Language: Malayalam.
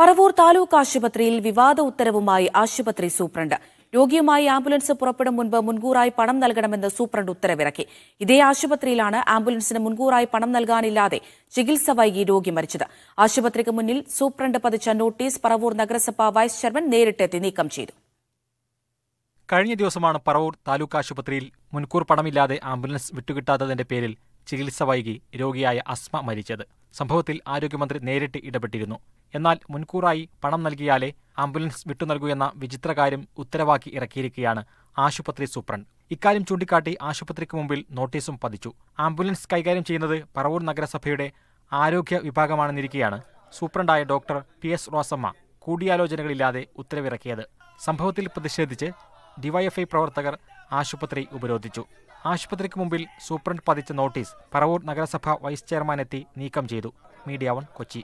പറവൂർ താലൂക്ക് ആശുപത്രിയിൽ വിവാദ ഉത്തരവുമായി ആശുപത്രി സൂപ്രണ്ട് രോഗിയുമായി ആംബുലൻസ് പുറപ്പെടും മുൻപ് മുൻകൂറായി പണം നൽകണമെന്ന് സൂപ്രണ്ട് ഉത്തരവിറക്കി ഇതേ ആശുപത്രിയിലാണ് ആംബുലൻസിന് മുൻകൂറായി പണം നൽകാനില്ലാതെ ചികിത്സ വൈകി രോഗി മരിച്ചത് ആശുപത്രിക്ക് മുന്നിൽ സൂപ്രണ്ട് പതിച്ച നോട്ടീസ് പറവൂർ നഗരസഭാ വൈസ് ചെയർമാൻ നേരിട്ടെത്തി നീക്കം ചെയ്തു കഴിഞ്ഞ ദിവസമാണ് പറവൂർ താലൂക്ക് ആശുപത്രിയിൽ മുൻകൂർ പണമില്ലാതെ ആംബുലൻസ് വിട്ടുകിട്ടാത്തതിന്റെ പേരിൽ ചികിത്സ വൈകി രോഗിയായ അസ്മ മരിച്ചത് സംഭവത്തിൽ ആരോഗ്യമന്ത്രി നേരിട്ട് ഇടപെട്ടിരുന്നു എന്നാൽ മുൻകൂറായി പണം നൽകിയാലേ ആംബുലൻസ് വിട്ടു എന്ന വിചിത്രകാര്യം ഉത്തരവാക്കി ഇറക്കിയിരിക്കുകയാണ് ആശുപത്രി സൂപ്രണ്ട് ഇക്കാര്യം ചൂണ്ടിക്കാട്ടി ആശുപത്രിക്ക് മുമ്പിൽ നോട്ടീസും പതിച്ചു ആംബുലൻസ് കൈകാര്യം ചെയ്യുന്നത് പറവൂർ നഗരസഭയുടെ ആരോഗ്യ വിഭാഗമാണെന്നിരിക്കെയാണ് സൂപ്രണ്ടായ ഡോക്ടർ പി എസ് റോസമ്മ കൂടിയാലോചനകളില്ലാതെ ഉത്തരവിറക്കിയത് സംഭവത്തിൽ പ്രതിഷേധിച്ച് ഡിവൈഎഫ്ഐ പ്രവർത്തകർ ആശുപത്രി ഉപരോധിച്ചു ആശുപത്രിക്ക് മുമ്പിൽ സൂപ്രണ്ട് പതിച്ച നോട്ടീസ് പറവൂർ നഗരസഭ വൈസ് ചെയർമാനെത്തി നീക്കം ചെയ്തു മീഡിയ വൺ കൊച്ചി